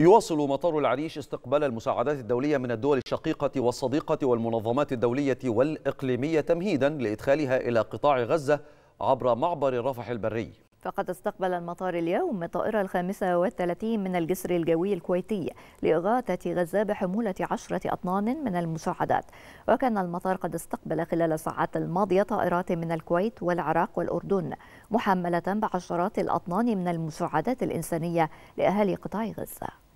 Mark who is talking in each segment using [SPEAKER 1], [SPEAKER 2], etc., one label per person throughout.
[SPEAKER 1] يواصل مطار العريش استقبال المساعدات الدولية من الدول الشقيقة والصديقة والمنظمات الدولية والإقليمية تمهيدا لإدخالها إلى قطاع غزة عبر معبر رفح البري
[SPEAKER 2] فقد استقبل المطار اليوم الطائرة الخامسة والثلاثين من الجسر الجوي الكويتي لإغاثة غزة بحمولة عشرة أطنان من المساعدات وكان المطار قد استقبل خلال الساعات الماضية طائرات من الكويت والعراق والأردن محملة بعشرات الأطنان من المساعدات الإنسانية لأهالي قطاع غزة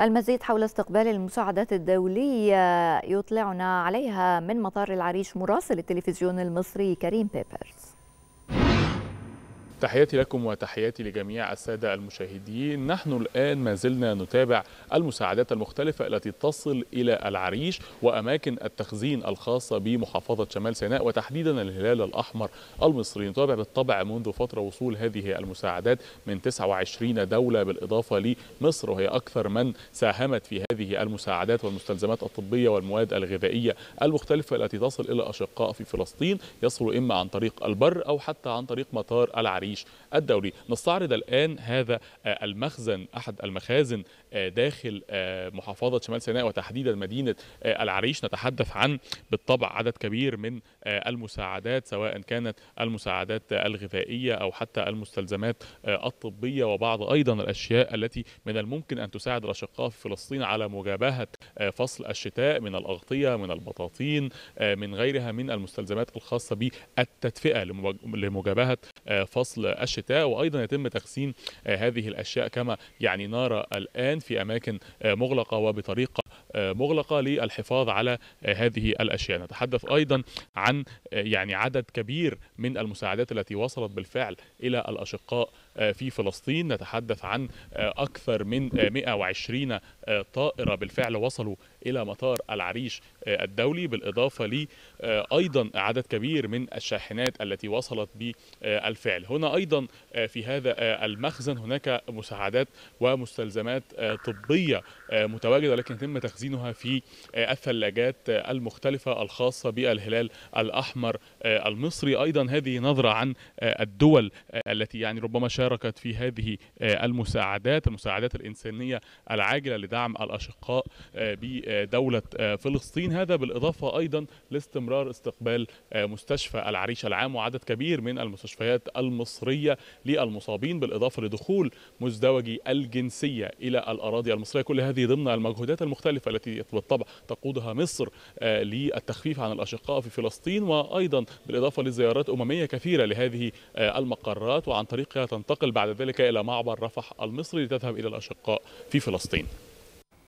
[SPEAKER 2] المزيد حول استقبال المساعدات الدولية يطلعنا عليها من مطار العريش مراسل التلفزيون المصري كريم بيبرز
[SPEAKER 3] تحياتي لكم وتحياتي لجميع السادة المشاهدين نحن الآن ما زلنا نتابع المساعدات المختلفة التي تصل إلى العريش وأماكن التخزين الخاصة بمحافظة شمال سيناء وتحديدا الهلال الأحمر المصري نتابع بالطبع منذ فترة وصول هذه المساعدات من 29 دولة بالإضافة لمصر وهي أكثر من ساهمت في هذه المساعدات والمستلزمات الطبية والمواد الغذائية المختلفة التي تصل إلى أشقاء في فلسطين يصل إما عن طريق البر أو حتى عن طريق مطار العريش التعريش الدولي نستعرض الآن هذا آه، المخزن أحد المخازن آه، داخل آه، محافظة شمال سيناء وتحديدا مدينة العريش نتحدث عن بالطبع عدد كبير من المساعدات سواء كانت المساعدات الغذائية أو حتى المستلزمات الطبية وبعض أيضا الأشياء التي من الممكن أن تساعد الأشقاء في فلسطين على مجابهة فصل الشتاء من الأغطية من البطاطين من غيرها من المستلزمات الخاصة بالتدفئة لمجابهة فصل فصل الشتاء وايضا يتم تخزين آه، هذه الاشياء كما يعني نرى الان في اماكن آه، مغلقه وبطريقه مغلقه للحفاظ على هذه الاشياء نتحدث ايضا عن يعني عدد كبير من المساعدات التي وصلت بالفعل الى الاشقاء في فلسطين نتحدث عن اكثر من 120 طائره بالفعل وصلوا الى مطار العريش الدولي بالاضافه ل ايضا عدد كبير من الشاحنات التي وصلت بالفعل هنا ايضا في هذا المخزن هناك مساعدات ومستلزمات طبيه متواجده لكن يتم تخزينها تخزينها في آه، الثلاجات آه، المختلفة الخاصة بالهلال الأحمر آه، المصري أيضا هذه نظرة عن الدول التي يعني ربما شاركت في هذه المساعدات المساعدات الإنسانية العاجلة لدعم الأشقاء بدولة فلسطين هذا بالإضافة أيضا لاستمرار استقبال مستشفى العريش العام وعدد كبير من المستشفيات المصرية للمصابين بالإضافة لدخول مزدوجي الجنسية إلى الأراضي المصرية كل هذه ضمن المجهودات المختلفة المكلفه التي بالطبع تقودها مصر آه، للتخفيف عن الأشقاء في فلسطين وأيضا بالإضافة لزيارات أممية كثيرة لهذه آه، المقرات وعن طريقها تنتقل بعد ذلك إلى معبر رفح المصري لتذهب إلى الأشقاء في فلسطين